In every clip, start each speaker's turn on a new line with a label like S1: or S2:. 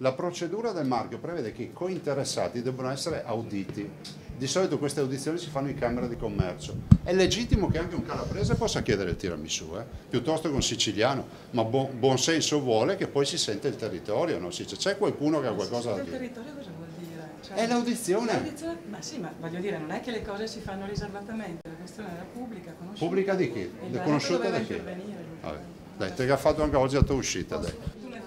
S1: La procedura del marchio prevede che i cointeressati debbano essere auditi. Di solito queste audizioni si fanno in Camera di Commercio. È legittimo che anche un calabrese possa chiedere il tiramisù, eh? piuttosto che un siciliano, ma bu buon senso vuole che poi si sente il territorio, no? si dice c'è qualcuno che ha qualcosa da dire.
S2: Il territorio cosa vuol dire? Cioè, è l'audizione. Ma sì, ma voglio
S1: dire, non è che le cose si fanno riservatamente, la questione era pubblica. Conosciuta. Pubblica di chi? E conosciuta da chi? Vabbè. Dai, te che ha fatto anche oggi la tua uscita, dai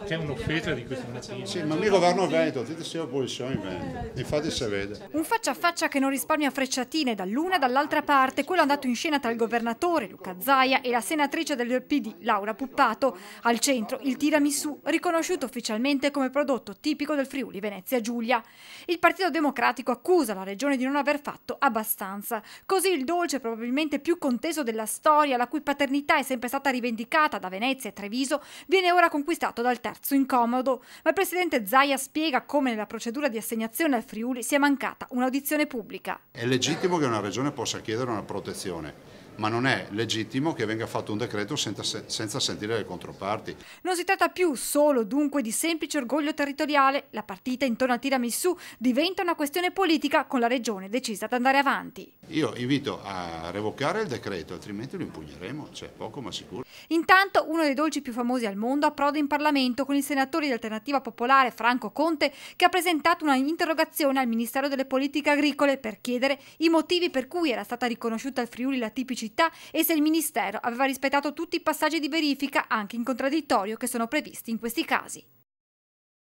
S1: c'è un'offesa di questa mattina. Sì, ma mi governo Veneto, tutti siamo posizioni in Veneto, infatti si vede.
S2: Un faccia a faccia che non risparmia frecciatine dall'una e dall'altra parte, quello andato in scena tra il governatore Luca Zaia e la senatrice del PD Laura Puppato, al centro il tiramisù, riconosciuto ufficialmente come prodotto tipico del Friuli Venezia Giulia. Il Partito Democratico accusa la regione di non aver fatto abbastanza, così il dolce probabilmente più conteso della storia, la cui paternità è sempre stata rivendicata da Venezia e Treviso, viene ora conquistato dal terzo terzo incomodo, ma il presidente Zaia spiega come nella procedura di assegnazione al Friuli sia mancata un'audizione pubblica.
S1: È legittimo che una regione possa chiedere una protezione, ma non è legittimo che venga fatto un decreto senza, senza sentire le controparti.
S2: Non si tratta più solo dunque di semplice orgoglio territoriale, la partita intorno a tiramisù diventa una questione politica con la regione decisa ad andare avanti.
S1: Io invito a revocare il decreto, altrimenti lo impugneremo, cioè poco ma
S2: sicuro. Intanto uno dei dolci più famosi al mondo approda in Parlamento con il senatore di Alternativa Popolare Franco Conte che ha presentato una interrogazione al Ministero delle Politiche Agricole per chiedere i motivi per cui era stata riconosciuta al Friuli la tipicità città e se il Ministero aveva rispettato tutti i passaggi di verifica, anche in contraddittorio, che sono previsti in questi casi.